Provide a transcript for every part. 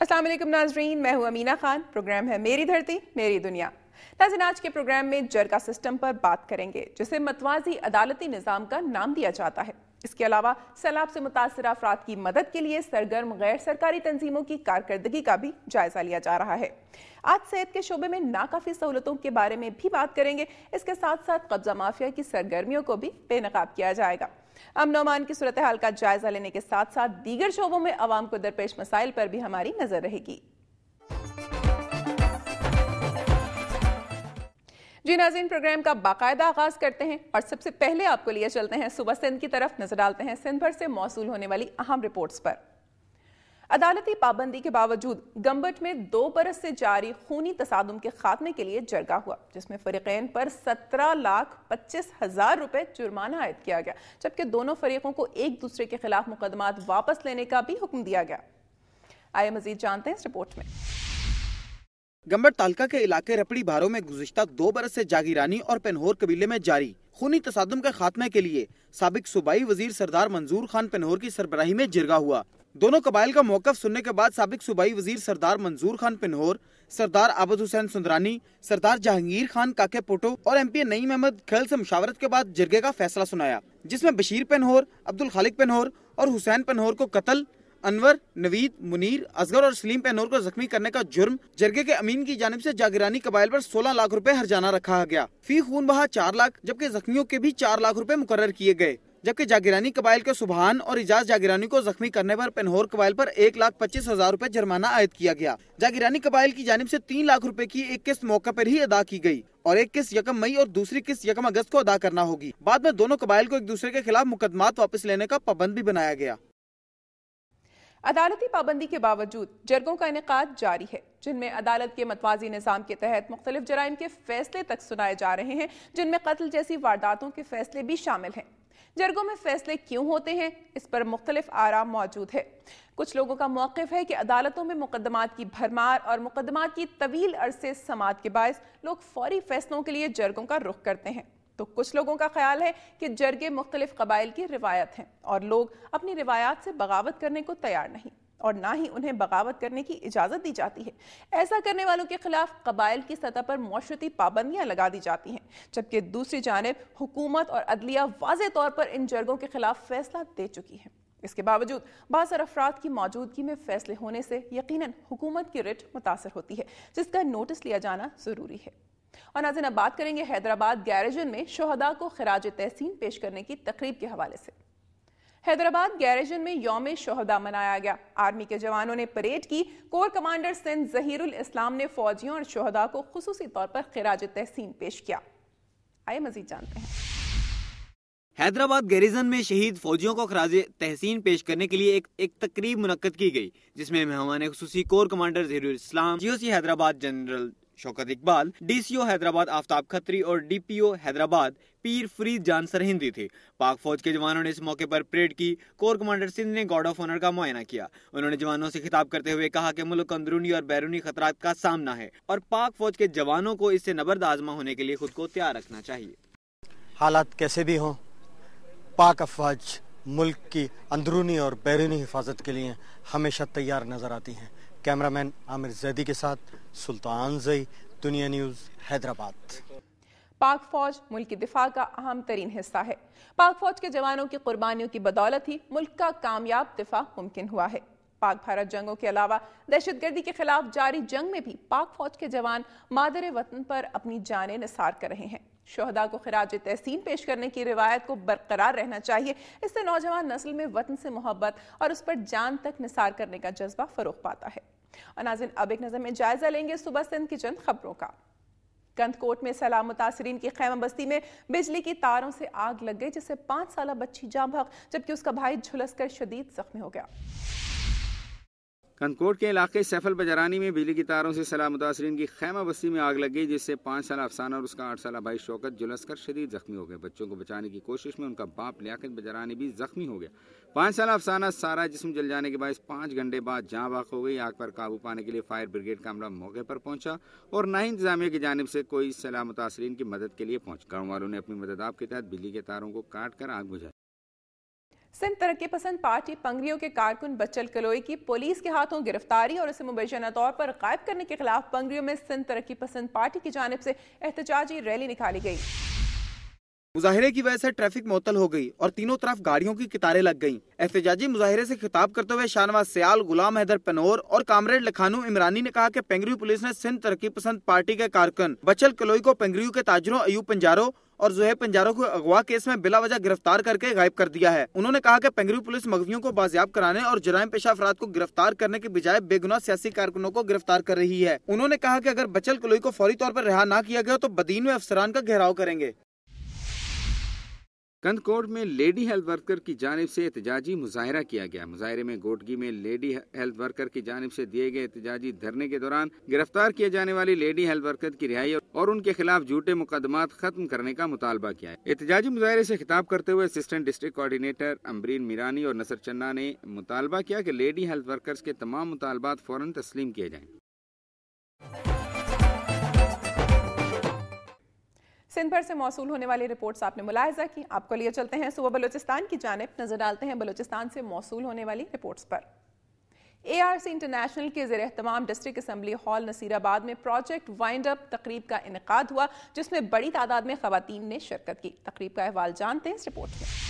असलम नाजरीन मैं हूं अमीना खान प्रोग्राम है मेरी धरती मेरी दुनिया नाजिन आज के प्रोग्राम में जरका सिस्टम पर बात करेंगे जिसे मतवाजी अदालती निज़ाम का नाम दिया जाता है इसके अलावा सैलाब से मुतासर अफराद की मदद के लिए सरगर्म गैर सरकारी तंजीमों की कारकर्दगी का भी जायजा लिया जा रहा है आज सेहत के शोबे में नाकाफी सहूलतों के बारे में भी बात करेंगे इसके साथ साथ कब्जा माफिया की सरगर्मियों को भी बेनकाब किया जाएगा अमन अमान की सूरत हाल का जायजा लेने के साथ साथ दीगर शोबों में आवाम को दरपेश मसाइल पर भी हमारी नजर रहेगी जी नाजीन प्रोग्राम का बाकायदा आगाज करते हैं और सबसे पहले आपको लिए चलते हैं सुबह सिंध की तरफ नजर डालते हैं सिंध भर से मौसू होने वाली अहम रिपोर्ट्स पर अदालती पाबंदी के बावजूद गंबट में दो बरस से जारी खूनी तसादम के खात्मे के लिए जरगा हुआ जिसमें फरीकैन पर सत्रह लाख पच्चीस हजार रुपए जुर्माना आयद किया गया जबकि दोनों फरीकों को एक दूसरे के खिलाफ मुकदमा वापस लेने का भी हुक्म दिया गया आइए मजीद जानते हैं इस रिपोर्ट में गंबट तालका के इलाके रपड़ी भारो में गुजशत दो बरस से जागीरानी और पेनहोर कबीले में जारी खूनी तसादम के खात्मे के लिए सबक सूबाई वजीर सरदार मंजूर खान पेनहोर की सरबराही में जिरगा हुआ दोनों कबाइल का मौकफ सुनने के बाद सबक सूबाई वजीर सरदार मंजूर खान पिनहोर सरदार आबद हुसैन सुंदरानी सरदार जहांगीर खान काके पोटो और एम पी नईम अहमद खेल से मुशावरत के बाद जिरगे का फैसला सुनाया जिसमें बशीर पिनहोर अब्दुल खालिक पिनहोर और हुसैन पिनहोर को कत्ल अनवर नवीद मुनीर असगर और सलीम पहनोर को जख्मी करने का जुर्म जरगे के अमीन की जानब ऐसी जागरानी कबाइल पर 16 लाख रुपए हरजाना रखा गया फी खून बहा चार लाख जबकि जख्मियों के भी चार लाख रुपए मुकर किए गए जबकि जागीरानी कबाइल के सुबहान और इजाज जागिरानी को जख्मी करने पर पेनहोर कबाइल पर एक लाख पच्चीस हजार रूपए जुर्माना आयद किया गया जागीरानी कबाइल की जानब ऐसी तीन लाख रूपए की एक किस्त मौके आरोप ही अदा की गयी और एक किस्त यकम मई और दूसरी किस्त यकम अगस्त को अदा करना होगी बाद में दोनों कबाइल को एक दूसरे के खिलाफ मुकदमा वापस लेने का पाबंद भी बनाया गया अदालती पाबंदी के बावजूद जर्गों का इनका जारी है जिनमें अदालत के मतवाजी निज़ाम के तहत मुख्तलिफ जराइम के फैसले तक सुनाए जा रहे हैं जिनमें कत्ल जैसी वारदातों के फैसले भी शामिल हैं जर्गों में फैसले क्यों होते हैं इस पर मुख्तलिफ आरा मौजूद है कुछ लोगों का मौकफ है कि अदालतों में मुकदमात की भरमार और मुकदमात की तवील अरसे समात के बायस लोग फौरी फैसलों के लिए जर्गों का रुख करते हैं तो कुछ लोगों का ख्याल है कि जर्गे मुख्तलिफ कबाइल की रिवायत हैं और लोग अपनी रिवायात से बगावत करने को तैयार नहीं और ना ही उन्हें बगावत करने की इजाज़त दी जाती है ऐसा करने वालों के खिलाफ कबाइल की सतह पर माशरती पाबंदियाँ लगा दी जाती हैं जबकि दूसरी जानब हुकूमत और अदलिया वाज तौर पर इन जर्गों के खिलाफ फैसला दे चुकी है इसके बावजूद बासर अफराद की मौजूदगी में फैसले होने से यकीन हुकूमत की रिट मुतासर होती है जिसका नोटिस लिया जाना ज़रूरी है और नाजिन अब बात करेंगे हैदराबाद गैरेजन में शहदा को खराज तहसीन पेश करने की तकरीब के हवाले से हैदराबाद गैरेजन में योम शहदा मनाया गया आर्मी के जवानों ने परेड की कोर कमांडर सिंध जहीरुल इस्लाम ने फौजियों और शहदा को खसूसी तौर पर खराज तहसीन पेश किया आइए मजीद जानते हैं हैदराबाद गैरिजन में शहीद फौजियों को खराज तहसीन पेश करने के लिए एक एक तकरीब मुनद की गई जिसमें मेहमान खसूसी corps commander Zahirul Islam GOC Hyderabad general Shaukat Iqbal DCO Hyderabad Aftab Khatri और डीपीओ हैदराबाद पीर फरीद जान सरहिंदी थे पाक फौज के जवानों ने इस मौके पर परेड की कोर कमांडर सिंह ने गार्ड ऑफ ऑनर का मुआयना किया उन्होंने जवानों से खिताब करते हुए कहा कि मुल्क अंदरूनी और बैरूनी खतरात का सामना है और पाक फौज के जवानों को इससे नबर्द आजमा होने के लिए खुद को तैयार रखना चाहिए हालात कैसे भी हों पाक अफवाज मुल्क की अंदरूनी और बैरूनी हिफाजत के लिए हमेशा तैयार नजर आती हैं कैमरामैन आमिर जैदी के साथ सुल्तान जई दुनिया न्यूज़ हैदराबाद पाक फौज मुल्क की दिफा का अहम तरीन हिस्सा है पाक फौज के जवानों की कुर्बानियों की बदौलत ही मुल्क का कामयाब दिफा मुमकिन हुआ है पाक भारत जंगों के अलावा दहशत गर्दी के खिलाफ जारी जंग में भी पाक फौज के जवान मादर वतन पर अपनी जान निसार कर रहे हैं शहदा को खराज तहसीन पेश करने की रिवायत को बरकरार रहना चाहिए इससे नौजवान नस्ल में वतन से मोहब्बत और उस पर जान तक निसार करने का जज्बा फरोख पाता है और नाजिन अब एक नज़र में जायजा लेंगे सुबह सिंध की चंद खबरों का कंधकोट में सलाम मुतासरीन की खैमा बस्ती में बिजली की तारों से आग लग गई जिससे पांच साल बच्ची जाम भग जबकि उसका भाई झुलस कर शदीद जख्मी हो गया कनकोट के इलाके सैफल बजरानी में बिजली की तारों से सलाह मुतासरीन की खैमा बस्ती में आग लग गई जिससे पाँच साल अफसान और उसका आठ साल भाई शौकत जुलस कर शदीद जख्मी हो गए बच्चों को बचाने की कोशिश में उनका बाप लियाकत बजरानी भी जख्मी हो गया पाँच साल अफसाना सारा जिसम जल जाने के बाद पाँच घंटे बाद जहाँ बाख हो गई आग पर काबू पाने के लिए फायर ब्रिगेड का अमला मौके पर पहुंचा और ना ही इंतजामिया की जानब से कोई सलाह मुतासरीन की मदद के लिए पहुंचा गाँव वालों ने अपनी मदद आपके तहत बिजली के तारों को काट कर आग बुझाई सिंध तरक्की पसंद पार्टी पंगड़ियों के कारकुन बच्चल कलोई की पुलिस के हाथों गिरफ्तारी और उसे मुबैना तौर पर गायब करने के खिलाफ पंगड़ियों में सिंध तरक्की पसंद पार्टी की जानब से एहतजाजी रैली निकाली गई मुजाहरे की वजह से ट्रैफिक मुतल हो गई और तीनों तरफ गाड़ियों की कतारें लग गईं। एहतजाजी मुजाहरे से खिताब करते हुए शाहनवाज सयाल गुलाम हैदर पनोर और कामरेड लखानू इमरानी ने कहा कि पेंगरू पुलिस ने सिंध तरक्की पसंद पार्टी के कारकन बचल कलोई को पेंगरू के ताजरों अयूब पंजारों और जोहेब पंजारो को अगवा केस में बिला वजह गिरफ्तार करके गायब कर दिया है उन्होंने कहा की पेंगरू पुलिस मगवियों को बाजियाब कराने और जरायम पेशा अफराद को गिरफ्तार करने के बजाय बेगुना सियासी कारकुनों को गिरफ्तार कर रही है उन्होंने कहा की अगर बचल कलोई को फौरी तौर पर रिहा न किया गया तो बदीन में अफसरान का घेराव करेंगे कंदकोट में लेडी हेल्थ वर्कर की जानब से एहतजाजी मुजाहरा किया गया मुजाहरे में गोटगी में लेडी हेल्थ वर्कर की जानब से दिए गए एहतजाजी धरने के दौरान गिरफ्तार किए जाने वाली लेडी हेल्थ वर्कर की रिहाई और उनके खिलाफ झूठे मुकदमा खत्म करने का मुतालबा किया है एहतजाजी मुजाहरे से खिताब करते हुए assistant district coordinator Amreen Mirani और नसर चन्ना ने मुतालबा किया कि लेडी हेल्थ वर्कर्स के तमाम मुतालबात फौरन तस्लीम किए जाए सिंध भर से मौसू होने वाली रिपोर्ट्स आपने मुलायजा की आपको लिए चलते हैं सुबह बलोचिस्तान की जानब नजर डालते हैं बलोचिस्तान से मौसू होने वाली रिपोर्ट्स पर ए आर सी इंटरनेशनल के जेर तमाम डिस्ट्रिक्ट असम्बली हॉल नसीराबाद में प्रोजेक्ट वाइंड अप तकरीब का इनका हुआ जिसमें बड़ी तादाद में खुवान ने शिरकत की तकरीब का अहवाल जानते हैं इस रिपोर्ट में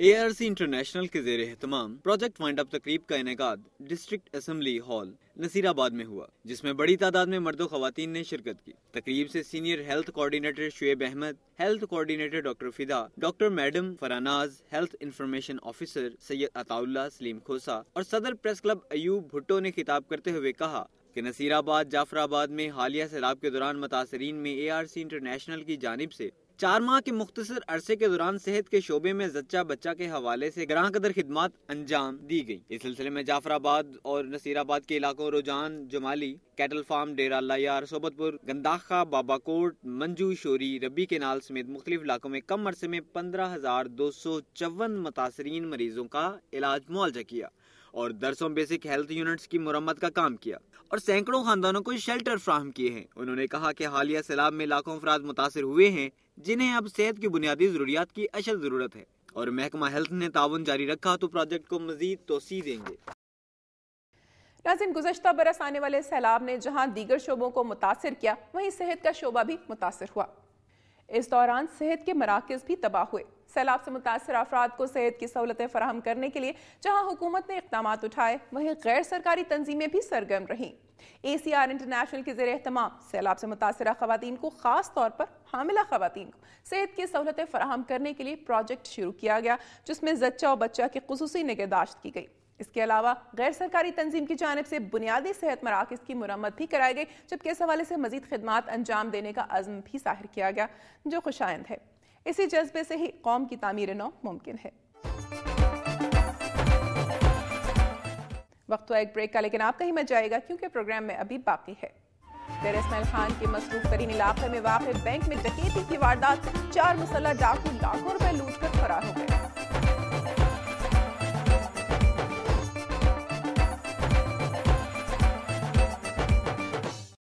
ए आर सी इंटरनेशनल के जेर एहतमाम प्रोजेक्ट वाइंड अप तकरीब का इनका डिस्ट्रिक्ट असम्बली हॉल नसीराबाद में हुआ जिसमें बड़ी तादाद में मर्दों खातन ने शिरकत की तकरीब से senior health coordinator Shoaib Ahmed health coordinator doctor Fida doctor madam Faranaz health information officer Syed Ataullah Saleem Khosa और सदर प्रेस क्लब अयूब भुट्टो ने खिताब करते हुए कहा कि नसीराबाद जाफराबाद में हालिया सैलाब के दौरान मुतासरीन में ए आर सी इंटरनेशनल की जानब ऐसी चार माह के मुख्तर अरसे के दौरान सेहत के शोबे में जच्चा बच्चा के हवाले ऐसी ग्राह कदर खदमात अंजाम दी गयी इस सिलसिले में जाफराबाद और नसीराबाद के इलाकों Rojhan Jamali cattle farm Dera Lyar Sohbatpur Gandakha Baba Kot Manju Shori Rabi canal समेत मुख्तलिफ इलाकों में कम अरसे में पंद्रह हजार दो सौ चौवन मुतासरीन मरीजों का इलाज मुआवजा किया और दरसों बेसिक हेल्थ यूनिट्स की मुरम्मत का काम किया और सैकड़ों खानदानों को शेल्टर फ्राहम किए हैं उन्होंने कहा कि हालिया सैलाब में लाखों अफराद मुतासर हुए हैं जिन्हें अब सेहत की बुनियादी जरूरियात की अशद ज़रूरत है और महकमा हेल्थ ने ताउन जारी रखा तो प्रोजेक्ट को मजीद तोसी देंगे नाजिन गुजशत बरस आने वाले सैलाब ने जहां दीगर शोबों को मुतासर किया वहीं सेहत का शोबा भी मुतासर हुआ इस दौरान सेहत के मराकज भी तबाह हुए सैलाब से मुतासर अफराद को सेहत की सहूलतें फराहम करने के लिए जहां हुकूमत ने इकदाम उठाए वहीं गैर सरकारी तंजीमें भी सरगर्म रहीं ए सी आर इंटरनेशनल के जेर अहतमाम सैलाब से मुतासर खातन को खास तौर पर हामिला खातन को सेहत की सहूलतें फराहम करने के लिए प्रोजेक्ट शुरू किया गया जिसमें जच्चा और बच्चा की खसूसी निगहदाश्त की गई इसके अलावा गैर सरकारी तंजीम की जानब से बुनियादी सेहत मराकज की मरम्मत भी कराई गई जबकि इस हवाले से मजीद खदमात अंजाम देने का अज़म भी जाहिर किया गया जो खुशाइंद है इसी जज्बे से ही कौम की तमीर नौ मुमकिन है वक्त हुआ तो एक ब्रेक का लेकिन आप कहीं मत जाएगा क्योंकि प्रोग्राम में अभी बाकी है डेर खान के मसरूफ तरीन इलाके में वाक़ बैंक में डकेती की वारदात चार मुसल्ला डाकू लाखों रुपए लूट कर फरार हो गए